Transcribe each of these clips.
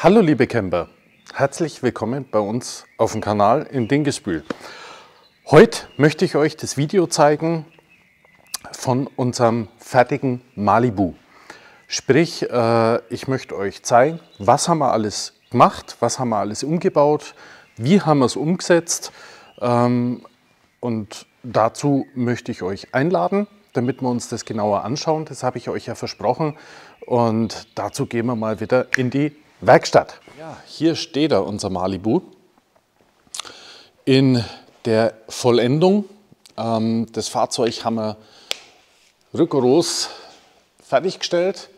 Hallo liebe Camper, herzlich willkommen bei uns auf dem Kanal in Dingesbühl. Heute möchte ich euch das Video zeigen von unserem fertigen Malibu. Sprich, äh, ich möchte euch zeigen, was haben wir alles gemacht, was haben wir alles umgebaut, wie haben wir es umgesetzt ähm, und dazu möchte ich euch einladen damit wir uns das genauer anschauen. Das habe ich euch ja versprochen. Und dazu gehen wir mal wieder in die Werkstatt. Ja, hier steht er, unser Malibu. In der Vollendung. Ähm, das Fahrzeug haben wir rigoros fertiggestellt.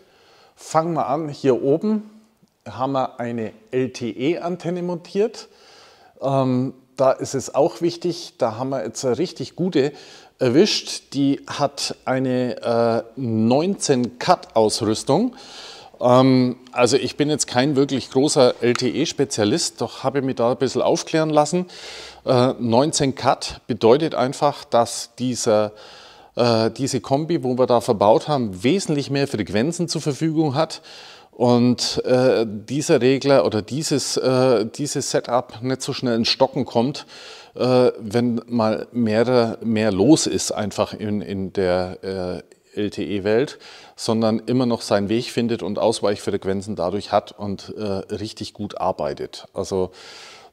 Fangen wir an, hier oben haben wir eine LTE-Antenne montiert. Ähm, da ist es auch wichtig, da haben wir jetzt eine richtig gute erwischt. Die hat eine äh, 19-Cut-Ausrüstung. Ähm, also ich bin jetzt kein wirklich großer LTE-Spezialist, doch habe mich da ein bisschen aufklären lassen. 19 äh, Cut bedeutet einfach, dass dieser, äh, diese Kombi, wo wir da verbaut haben, wesentlich mehr Frequenzen zur Verfügung hat und äh, dieser Regler oder dieses, dieses Setup nicht so schnell ins Stocken kommt, wenn mal mehrere, mehr los ist einfach in, in der LTE-Welt, sondern immer noch seinen Weg findet und Ausweichfrequenzen dadurch hat und äh, richtig gut arbeitet. Also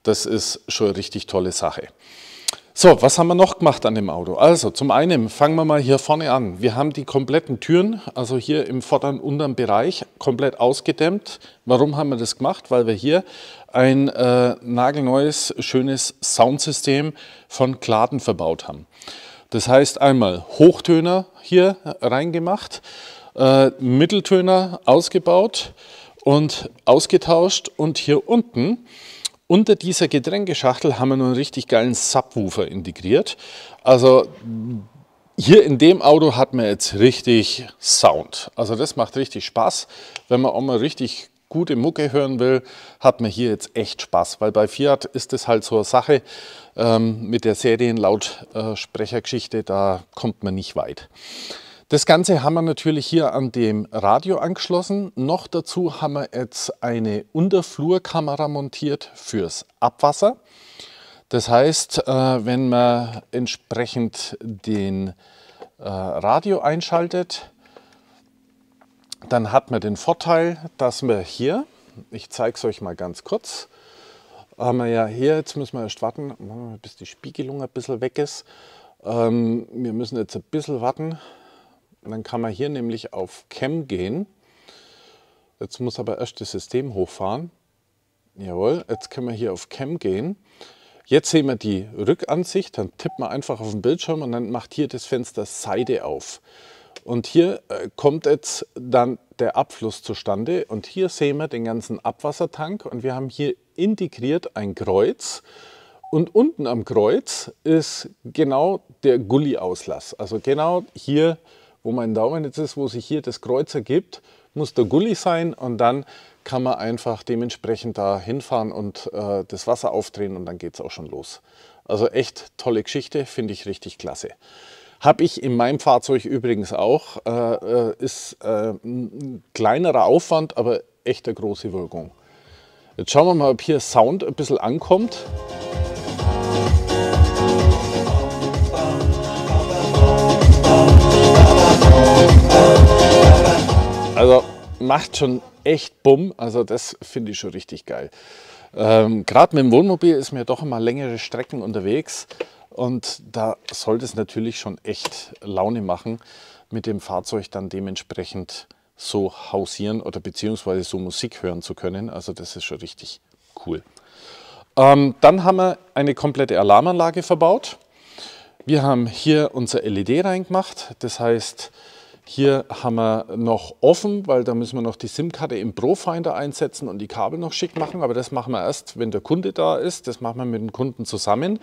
das ist schon eine richtig tolle Sache. So, was haben wir noch gemacht an dem Auto? Also, zum einen fangen wir mal hier vorne an. Wir haben die kompletten Türen, also hier im vorderen unteren Bereich, komplett ausgedämmt. Warum haben wir das gemacht? Weil wir hier ein äh, nagelneues, schönes Soundsystem von Kladen verbaut haben. Das heißt einmal Hochtöner, hier reingemacht, äh, Mitteltöner ausgebaut und ausgetauscht und hier unten unter dieser Getränkeschachtel haben wir nun einen richtig geilen Subwoofer integriert. Also hier in dem Auto hat man jetzt richtig Sound. Also das macht richtig Spaß, wenn man auch mal richtig gute Mucke hören will, hat man hier jetzt echt Spaß, weil bei Fiat ist es halt so eine Sache ähm, mit der Serienlautsprechergeschichte, da kommt man nicht weit. Das Ganze haben wir natürlich hier an dem Radio angeschlossen. Noch dazu haben wir jetzt eine Unterflurkamera montiert fürs Abwasser. Das heißt, äh, wenn man entsprechend den äh, Radio einschaltet, dann hat man den Vorteil, dass wir hier, ich zeige es euch mal ganz kurz, haben wir ja hier, jetzt müssen wir erst warten, bis die Spiegelung ein bisschen weg ist. Ähm, wir müssen jetzt ein bisschen warten. Dann kann man hier nämlich auf Cam gehen. Jetzt muss aber erst das System hochfahren. Jawohl, jetzt können wir hier auf Cam gehen. Jetzt sehen wir die Rückansicht, dann tippt man einfach auf den Bildschirm und dann macht hier das Fenster Seite auf. Und hier äh, kommt jetzt dann der Abfluss zustande. Und hier sehen wir den ganzen Abwassertank. Und wir haben hier integriert ein Kreuz. Und unten am Kreuz ist genau der Gully-Auslass. Also genau hier, wo mein Daumen jetzt ist, wo sich hier das Kreuz ergibt, muss der Gully sein. Und dann kann man einfach dementsprechend da hinfahren und äh, das Wasser aufdrehen und dann geht es auch schon los. Also echt tolle Geschichte, finde ich richtig klasse. Habe ich in meinem Fahrzeug übrigens auch. Äh, äh ist äh, ein kleinerer Aufwand, aber echt eine große Wirkung. Jetzt schauen wir mal, ob hier Sound ein bisschen ankommt. Also macht schon echt Bumm. Also das finde ich schon richtig geil. Ähm, Gerade mit dem Wohnmobil ist mir doch immer längere Strecken unterwegs. Und da sollte es natürlich schon echt Laune machen, mit dem Fahrzeug dann dementsprechend so hausieren oder beziehungsweise so Musik hören zu können. Also das ist schon richtig cool. Ähm, dann haben wir eine komplette Alarmanlage verbaut. Wir haben hier unser LED reingemacht. Das heißt, hier haben wir noch offen, weil da müssen wir noch die SIM-Karte im Profinder einsetzen und die Kabel noch schick machen. Aber das machen wir erst, wenn der Kunde da ist. Das machen wir mit dem Kunden zusammen,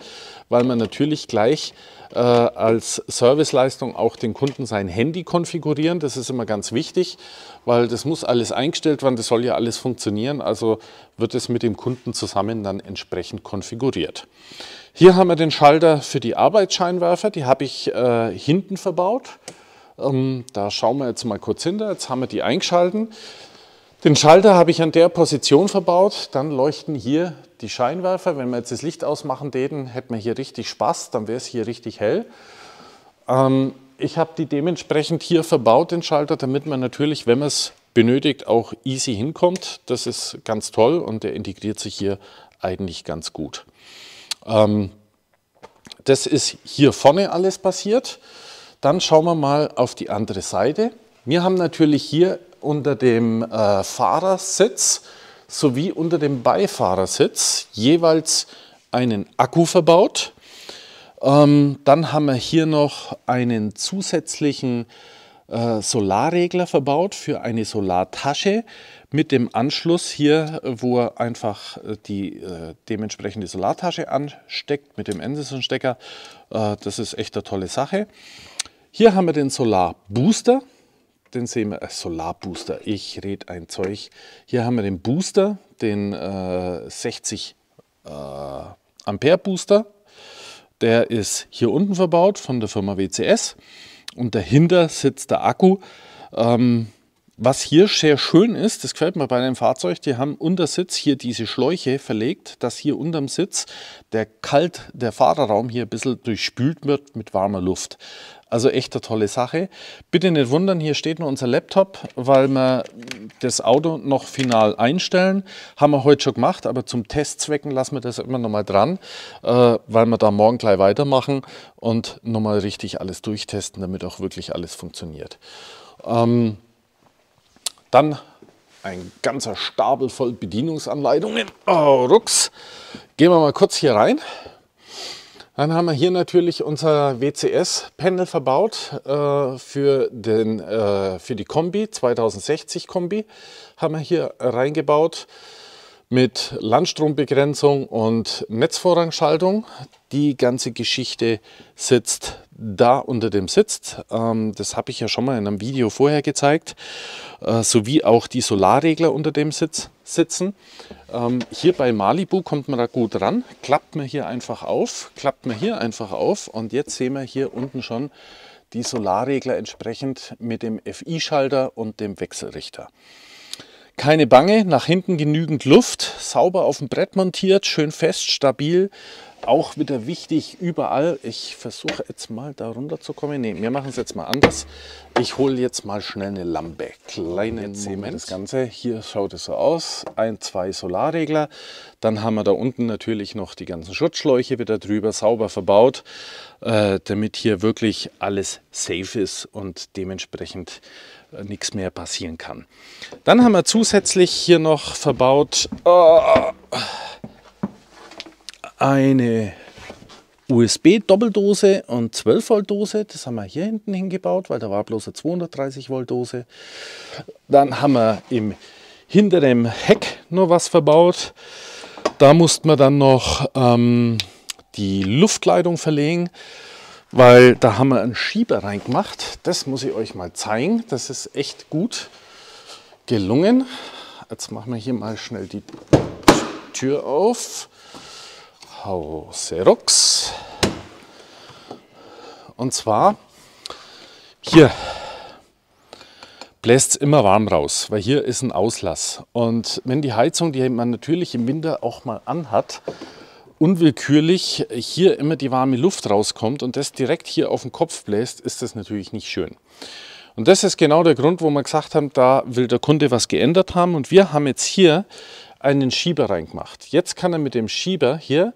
weil wir natürlich gleich äh, als Serviceleistung auch den Kunden sein Handy konfigurieren. Das ist immer ganz wichtig, weil das muss alles eingestellt werden. Das soll ja alles funktionieren. Also wird es mit dem Kunden zusammen dann entsprechend konfiguriert. Hier haben wir den Schalter für die Arbeitsscheinwerfer. Die habe ich äh, hinten verbaut. Ähm, da schauen wir jetzt mal kurz hinter. Jetzt haben wir die eingeschalten. Den Schalter habe ich an der Position verbaut, dann leuchten hier die Scheinwerfer. Wenn wir jetzt das Licht ausmachen täten, hätten wir hier richtig Spaß, dann wäre es hier richtig hell. Ähm, ich habe die dementsprechend hier verbaut, den Schalter, damit man natürlich, wenn man es benötigt, auch easy hinkommt. Das ist ganz toll und der integriert sich hier eigentlich ganz gut. Ähm, das ist hier vorne alles passiert. Dann schauen wir mal auf die andere Seite. Wir haben natürlich hier unter dem äh, Fahrersitz sowie unter dem Beifahrersitz jeweils einen Akku verbaut. Ähm, dann haben wir hier noch einen zusätzlichen äh, Solarregler verbaut für eine Solartasche mit dem Anschluss hier, wo er einfach äh, die äh, dementsprechende Solartasche ansteckt mit dem Anderson-Stecker. Äh, das ist echt eine tolle Sache. Hier haben wir den Solar Booster. Den sehen wir, äh, Solar Booster, ich rede ein Zeug. Hier haben wir den Booster, den äh, 60 äh, Ampere Booster. Der ist hier unten verbaut von der Firma WCS und dahinter sitzt der Akku. Ähm, was hier sehr schön ist, das gefällt mir bei einem Fahrzeug, die haben unter Sitz hier diese Schläuche verlegt, dass hier unterm Sitz der kalt, der Fahrerraum hier ein bisschen durchspült wird mit warmer Luft. Also echt eine tolle Sache. Bitte nicht wundern, hier steht nur unser Laptop, weil wir das Auto noch final einstellen. Haben wir heute schon gemacht, aber zum Testzwecken lassen wir das immer noch mal dran, äh, weil wir da morgen gleich weitermachen und noch mal richtig alles durchtesten, damit auch wirklich alles funktioniert. Ähm, dann ein ganzer Stapel voll Bedienungsanleitungen. Oh, rucks. Gehen wir mal kurz hier rein. Dann haben wir hier natürlich unser WCS-Panel verbaut äh, für, den, äh, für die Kombi, 2060 Kombi haben wir hier reingebaut mit Landstrombegrenzung und Netzvorrangschaltung. Die ganze Geschichte sitzt da unter dem sitzt. Ähm, das habe ich ja schon mal in einem Video vorher gezeigt, äh, sowie auch die Solarregler unter dem Sitz sitzen. Ähm, hier bei Malibu kommt man da gut ran, klappt man hier einfach auf, klappt man hier einfach auf und jetzt sehen wir hier unten schon die Solarregler entsprechend mit dem FI-Schalter und dem Wechselrichter. Keine Bange, nach hinten genügend Luft, sauber auf dem Brett montiert, schön fest, stabil auch wieder wichtig überall. Ich versuche jetzt mal da runter zu kommen. Ne, wir machen es jetzt mal anders. Ich hole jetzt mal schnell eine Lampe. Kleine Zähne. das Ganze. Hier schaut es so aus. Ein, zwei Solarregler. Dann haben wir da unten natürlich noch die ganzen Schutzschläuche wieder drüber sauber verbaut, äh, damit hier wirklich alles safe ist und dementsprechend äh, nichts mehr passieren kann. Dann haben wir zusätzlich hier noch verbaut... Oh, eine USB-Doppeldose und 12 Volt Dose. Das haben wir hier hinten hingebaut, weil da war bloß eine 230 Volt Dose. Dann haben wir im hinteren Heck noch was verbaut. Da mussten wir dann noch ähm, die Luftleitung verlegen, weil da haben wir einen Schieber reingemacht. Das muss ich euch mal zeigen. Das ist echt gut gelungen. Jetzt machen wir hier mal schnell die Tür auf. Hau Und zwar hier bläst es immer warm raus, weil hier ist ein Auslass. Und wenn die Heizung, die man natürlich im Winter auch mal anhat, unwillkürlich hier immer die warme Luft rauskommt und das direkt hier auf den Kopf bläst, ist das natürlich nicht schön. Und das ist genau der Grund, wo wir gesagt haben, da will der Kunde was geändert haben. Und wir haben jetzt hier einen Schieber reingemacht. Jetzt kann er mit dem Schieber hier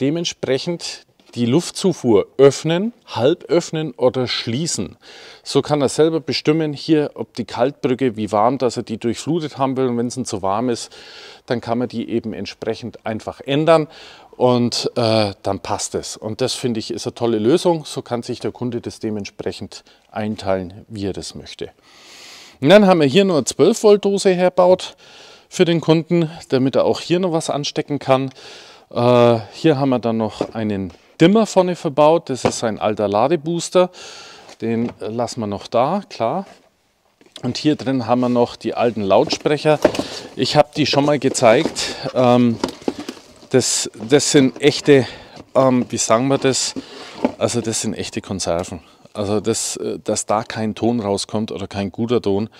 dementsprechend die Luftzufuhr öffnen, halb öffnen oder schließen. So kann er selber bestimmen, hier ob die Kaltbrücke, wie warm, dass er die durchflutet haben will. Und wenn es zu warm ist, dann kann man die eben entsprechend einfach ändern und äh, dann passt es. Und das finde ich ist eine tolle Lösung. So kann sich der Kunde das dementsprechend einteilen, wie er das möchte. Und dann haben wir hier nur eine 12 Volt Dose herbaut für den Kunden, damit er auch hier noch was anstecken kann. Äh, hier haben wir dann noch einen Dimmer vorne verbaut. Das ist ein alter Ladebooster. Den lassen wir noch da, klar. Und hier drin haben wir noch die alten Lautsprecher. Ich habe die schon mal gezeigt. Ähm, das, das sind echte, ähm, wie sagen wir das? Also das sind echte Konserven. Also das, äh, dass da kein Ton rauskommt oder kein guter Ton,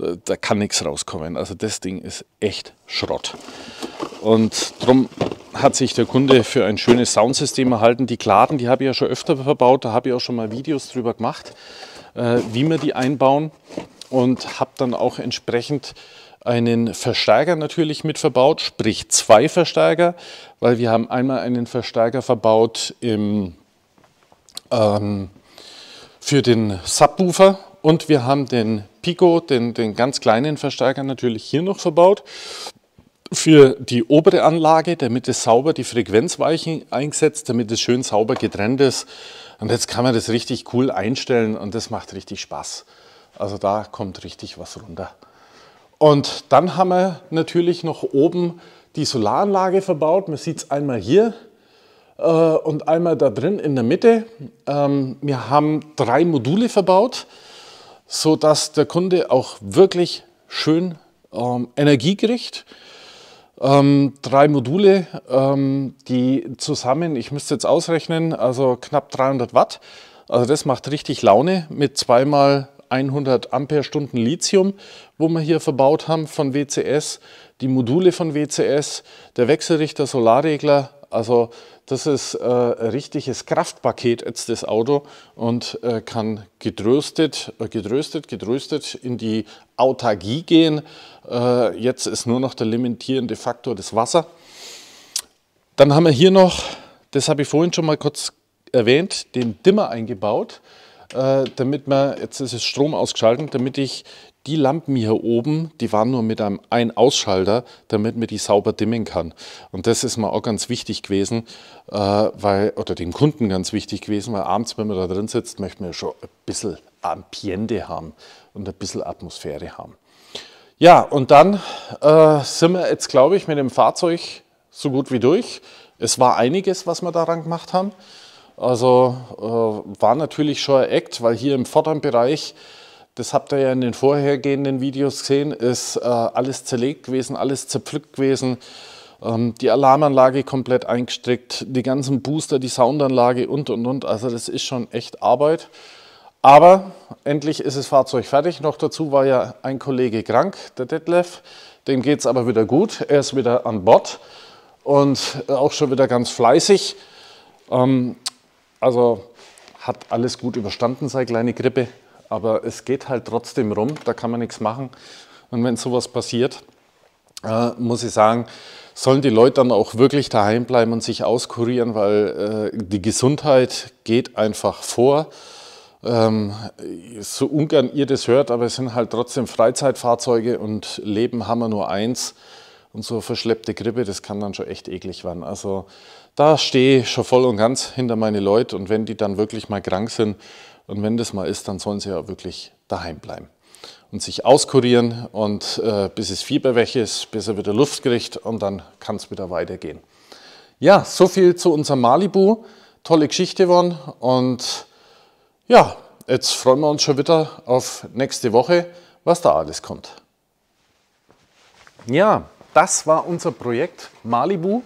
äh, da kann nichts rauskommen. Also das Ding ist echt Schrott. Und darum hat sich der Kunde für ein schönes Soundsystem erhalten. Die Kladen, die habe ich ja schon öfter verbaut, da habe ich auch schon mal Videos drüber gemacht, äh, wie wir die einbauen und habe dann auch entsprechend einen Versteiger natürlich mit verbaut, sprich zwei Versteiger, weil wir haben einmal einen Versteiger verbaut im, ähm, für den Subwoofer und wir haben den Pico, den, den ganz kleinen Verstärker, natürlich hier noch verbaut. Für die obere Anlage, damit es sauber die Frequenzweichen eingesetzt, damit es schön sauber getrennt ist. Und jetzt kann man das richtig cool einstellen und das macht richtig Spaß. Also da kommt richtig was runter. Und dann haben wir natürlich noch oben die Solaranlage verbaut. Man sieht es einmal hier äh, und einmal da drin in der Mitte. Ähm, wir haben drei Module verbaut so dass der Kunde auch wirklich schön ähm, Energie kriegt. Ähm, drei Module, ähm, die zusammen, ich müsste jetzt ausrechnen, also knapp 300 Watt. Also das macht richtig Laune mit zweimal 100 Ampere-Stunden Lithium, wo wir hier verbaut haben von WCS, die Module von WCS, der Wechselrichter, Solarregler, also das ist äh, ein richtiges Kraftpaket jetzt das Auto und äh, kann gedröstet, äh, gedröstet, gedröstet in die Autarkie gehen. Äh, jetzt ist nur noch der limitierende Faktor das Wasser. Dann haben wir hier noch, das habe ich vorhin schon mal kurz erwähnt, den Dimmer eingebaut, äh, damit man, jetzt ist es Strom ausgeschaltet, damit ich die Lampen hier oben, die waren nur mit einem Ein-Ausschalter, damit man die sauber dimmen kann. Und das ist mir auch ganz wichtig gewesen, äh, weil, oder dem Kunden ganz wichtig gewesen, weil abends, wenn man da drin sitzt, möchte man ja schon ein bisschen Ambiente haben und ein bisschen Atmosphäre haben. Ja, und dann äh, sind wir jetzt, glaube ich, mit dem Fahrzeug so gut wie durch. Es war einiges, was wir daran gemacht haben. Also äh, war natürlich schon ein Act, weil hier im Vorderen Bereich das habt ihr ja in den vorhergehenden Videos gesehen, ist äh, alles zerlegt gewesen, alles zerpflückt gewesen. Ähm, die Alarmanlage komplett eingestrickt, die ganzen Booster, die Soundanlage und und und. Also das ist schon echt Arbeit. Aber endlich ist das Fahrzeug fertig. Noch dazu war ja ein Kollege krank, der Detlef. Dem geht es aber wieder gut. Er ist wieder an Bord und äh, auch schon wieder ganz fleißig. Ähm, also hat alles gut überstanden, seine kleine Grippe. Aber es geht halt trotzdem rum, da kann man nichts machen. Und wenn sowas passiert, äh, muss ich sagen, sollen die Leute dann auch wirklich daheim bleiben und sich auskurieren, weil äh, die Gesundheit geht einfach vor. Ähm, so ungern ihr das hört, aber es sind halt trotzdem Freizeitfahrzeuge und Leben haben wir nur eins. Und so verschleppte Grippe, das kann dann schon echt eklig werden. Also da stehe ich schon voll und ganz hinter meine Leute und wenn die dann wirklich mal krank sind und wenn das mal ist, dann sollen sie ja wirklich daheim bleiben und sich auskurieren und äh, bis es Fieber weg ist, bis er wieder Luft kriegt und dann kann es wieder weitergehen. Ja, so viel zu unserem Malibu. Tolle Geschichte geworden und ja, jetzt freuen wir uns schon wieder auf nächste Woche, was da alles kommt. Ja, das war unser Projekt Malibu.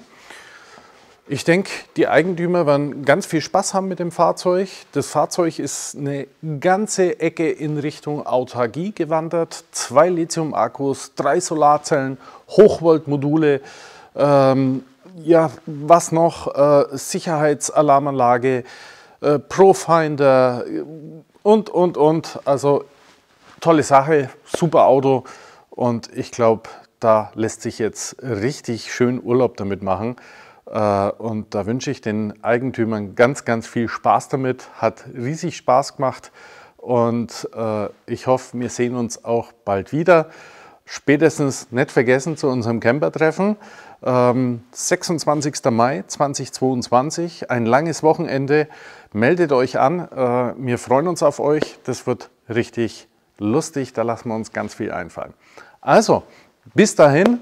Ich denke, die Eigentümer werden ganz viel Spaß haben mit dem Fahrzeug. Das Fahrzeug ist eine ganze Ecke in Richtung Autarkie gewandert. Zwei Lithium-Akkus, drei Solarzellen, Hochvolt-Module, ähm, ja, was noch, äh, Sicherheitsalarmanlage, äh, Profinder und, und, und. Also tolle Sache, super Auto und ich glaube, da lässt sich jetzt richtig schön Urlaub damit machen. Äh, und da wünsche ich den Eigentümern ganz, ganz viel Spaß damit. Hat riesig Spaß gemacht. Und äh, ich hoffe, wir sehen uns auch bald wieder. Spätestens nicht vergessen zu unserem Camper-Treffen. 26. Ähm, Mai 2022, ein langes Wochenende. Meldet euch an. Äh, wir freuen uns auf euch. Das wird richtig lustig. Da lassen wir uns ganz viel einfallen. Also, bis dahin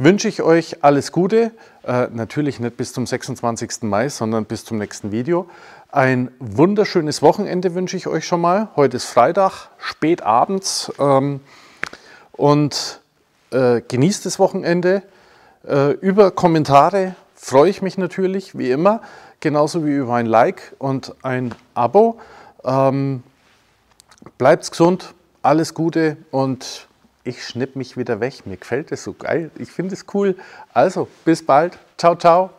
wünsche ich euch alles Gute. Äh, natürlich nicht bis zum 26. Mai, sondern bis zum nächsten Video. Ein wunderschönes Wochenende wünsche ich euch schon mal. Heute ist Freitag, spät abends. Ähm, und äh, genießt das Wochenende. Äh, über Kommentare freue ich mich natürlich, wie immer. Genauso wie über ein Like und ein Abo. Ähm, bleibt's gesund, alles Gute und ich schnipp mich wieder weg. Mir gefällt es so geil. Ich finde es cool. Also, bis bald. Ciao, ciao.